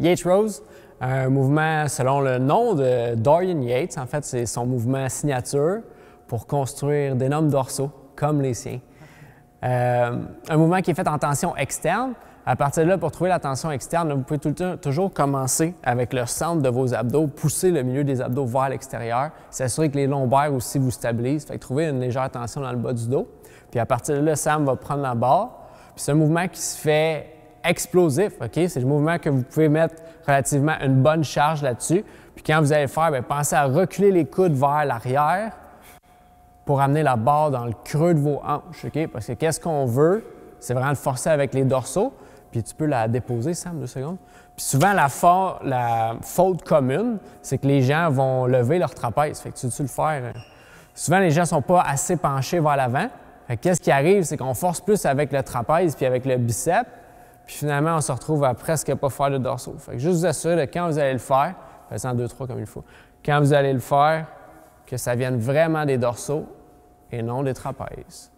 Yates Rose, un mouvement selon le nom de Dorian Yates, en fait, c'est son mouvement signature pour construire des d'énormes dorsaux comme les siens. Euh, un mouvement qui est fait en tension externe. À partir de là, pour trouver la tension externe, vous pouvez toujours commencer avec le centre de vos abdos, pousser le milieu des abdos vers l'extérieur, s'assurer que les lombaires aussi vous stabilisent, fait trouver une légère tension dans le bas du dos. Puis à partir de là, Sam va prendre la barre. Puis c'est un mouvement qui se fait explosif, OK? C'est le mouvement que vous pouvez mettre relativement une bonne charge là-dessus. Puis quand vous allez le faire, ben, pensez à reculer les coudes vers l'arrière pour amener la barre dans le creux de vos hanches, Parce que qu'est-ce qu'on veut, c'est vraiment de forcer avec les dorsaux. Puis tu peux la déposer, Sam, deux secondes. Puis souvent, la, faute commune, c'est que les gens vont lever leur trapèze. Fait que tu veux -tu le faire. Euh? Souvent, les gens ne sont pas assez penchés vers l'avant. Qu'est-ce qui arrive, c'est qu'on force plus avec le trapèze puis avec le biceps. Puis finalement, on se retrouve à presque pas faire de dorsaux. Fait que juste vous assurer que quand vous allez le faire, faites en 2-3 comme il faut, quand vous allez le faire, que ça vienne vraiment des dorsaux et non des trapèzes.